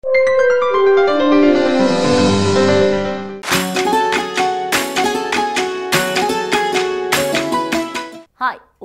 hi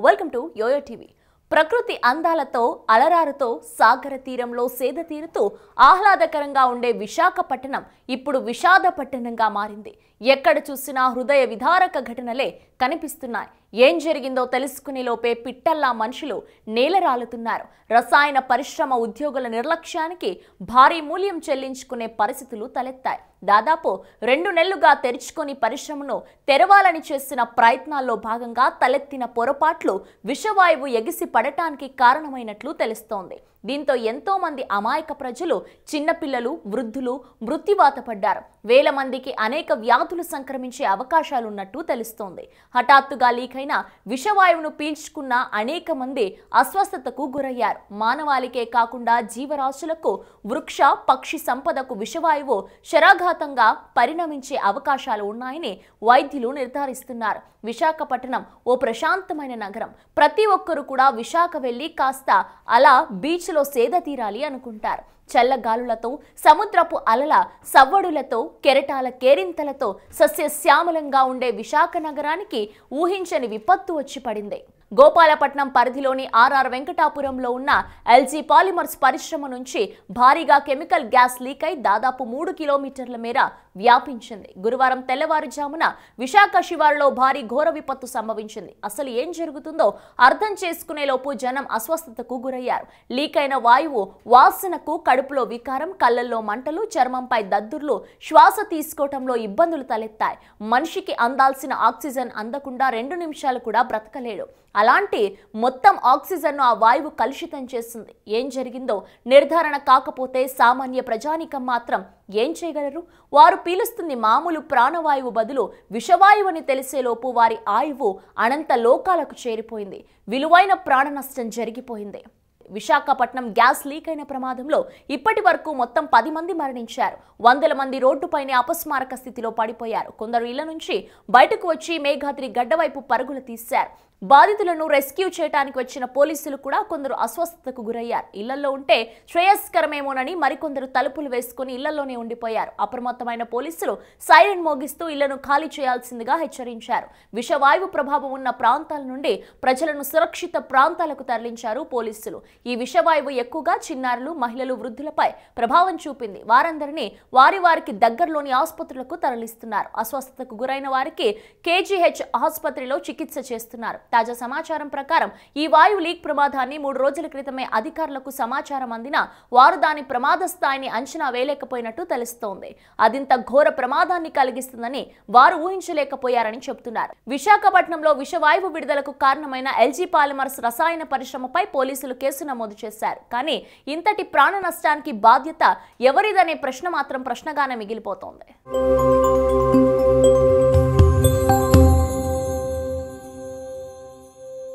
welcome to YoYo TV ప్రకృతి అందాలతో అలరారుతో సాగర తీరంలో సేద తీరుతూ ఆహ్లాదకరంగా ఉండే విశాఖపట్టణం ఇప్పుడు విషాద పట్టణంగా మారింది ఎక్కడ చూసినా హృదయ విధారక ఘటనలే కనిపిస్తున్నాయి ఏం జరిగిందో తెలుసుకునే లోపే పిట్టల్లా మనుషులు నేలరాలుతున్నారు రసాయన పరిశ్రమ ఉద్యోగుల నిర్లక్ష్యానికి భారీ మూల్యం చెల్లించుకునే పరిస్థితులు తలెత్తాయి దాదాపు రెండు నెలలుగా తెరుచుకొని పరిశ్రమను తెరవాలని చేస్తున్న ప్రయత్నాల్లో భాగంగా తలెత్తిన పొరపాట్లు విషవాయువు ఎగిసి పడటానికి కారణమైనట్లు తెలుస్తోంది దీంతో ఎంతో మంది అమాయక ప్రజలు చిన్నపిల్లలు వృద్ధులు మృత్యువాత పడ్డారు వేల మందికి అనేక వ్యాధులు సంక్రమించే అవకాశాలున్నట్టు తెలుస్తోంది హఠాత్తుగా లీకైన విషవాయువును పీల్చుకున్న అనేక మంది అస్వస్థతకు గురయ్యారు మానవాళికే కాకుండా జీవరాశులకు వృక్ష పక్షి సంపదకు విషవాయువు శరాఘాతంగా పరిణమించే అవకాశాలు ఉన్నాయని వైద్యులు నిర్ధారిస్తున్నారు విశాఖపట్నం ఓ ప్రశాంతమైన నగరం ప్రతి ఒక్కరూ కూడా విశాఖ వెళ్లి కాస్త అలా బీచ్ మంచులో సేద తీరాలి అనుకుంటారు చల్లగాలులతో సముద్రపు అలల సవ్వడులతో కెరటాల కేరింతలతో సస్యశ్యామలంగా ఉండే విశాఖ నగరానికి ఊహించని విపత్తు వచ్చి పడింది గోపాలపట్నం పరిధిలోని ఆర్ఆర్ వెంకటాపురంలో ఉన్న ఎల్జీ పాలిమర్స్ పరిశ్రమ నుంచి భారీగా కెమికల్ గ్యాస్ లీక్ అయి దాదాపు మూడు కిలోమీటర్ల మేర వ్యాపించింది గురువారం తెల్లవారుజామున విశాఖ శివారులో భారీ ఘోర విపత్తు సంభవించింది అసలు ఏం జరుగుతుందో అర్థం చేసుకునేలోపు జనం అస్వస్థతకు గురయ్యారు లీక్ అయిన వాయువు వాసనకు కడుపులో వికారం కళ్ళల్లో మంటలు చర్మంపై దద్దుర్లు శ్వాస తీసుకోవటంలో ఇబ్బందులు తలెత్తాయి మనిషికి అందాల్సిన ఆక్సిజన్ అందకుండా రెండు నిమిషాలు కూడా బ్రతకలేడు అలాంటి మొత్తం ఆక్సిజన్ను ఆ వాయువు కలుషితం చేస్తుంది ఏం జరిగిందో నిర్ధారణ కాకపోతే సామాన్య ప్రజానికం మాత్రం ఏం చేయగలరు వారు పీలుస్తుంది మామూలు ప్రాణవాయువు బదులు అని తెలిసేలోపు వారి ఆయువు అనంత లోకాలకు చేరిపోయింది విలువైన ప్రాణ నష్టం జరిగిపోయింది విశాఖపట్నం గ్యాస్ లీక్ అయిన ప్రమాదంలో ఇప్పటి వరకు మొత్తం పది మంది మరణించారు వందల మంది రోడ్డుపైనే అపస్మారక స్థితిలో పడిపోయారు కొందరు ఇళ్ల నుంచి బయటకు వచ్చి మేఘాద్రి గడ్డవైపు పరుగులు తీశారు బాధితులను రెస్క్యూ చేయడానికి వచ్చిన పోలీసులు కూడా కొందరు అస్వస్థతకు గురయ్యారు ఇళ్లలో ఉంటే శ్రేయస్కరమేమోనని మరికొందరు తలుపులు వేసుకుని ఇళ్లలోనే ఉండిపోయారు అప్రమత్తమైన పోలీసులు సైరన్ మోగిస్తూ ఇళ్లను ఖాళీ చేయాల్సిందిగా హెచ్చరించారు విషవాయువు ప్రభావం ఉన్న ప్రాంతాల నుండి ప్రజలను సురక్షిత ప్రాంతాలకు తరలించారు పోలీసులు ఈ విషవాయువు ఎక్కువగా చిన్నారులు మహిళలు వృద్ధులపై ప్రభావం చూపింది వారందరినీ వారి వారికి దగ్గరలోని ఆసుపత్రులకు తరలిస్తున్నారు అస్వస్థతకు గురైన వారికి కేజీహెచ్ ఆసుపత్రిలో చికిత్స చేస్తున్నారు తాజా సమాచారం ప్రకారం ఈ వాయువు లీక్ ప్రమాదాన్ని మూడు రోజుల క్రితమే అధికారులకు సమాచారం అందిన వారు దాని ప్రమాద స్థాయిని అంచనా వేయలేకపోయినట్టు తెలుస్తోంది అదింత ఘోర ప్రమాదాన్ని కలిగిస్తుందని వారు ఊహించలేకపోయారని చెబుతున్నారు విశాఖపట్నంలో విషవాయువు విడుదలకు కారణమైన ఎల్జీ పాలిమర్స్ రసాయన పరిశ్రమపై పోలీసులు కేసు నమోదు చేశారు కానీ ఇంతటి ప్రాణ నష్టానికి బాధ్యత ఎవరిదనే ప్రశ్న మాత్రం ప్రశ్నగానే మిగిలిపోతోంది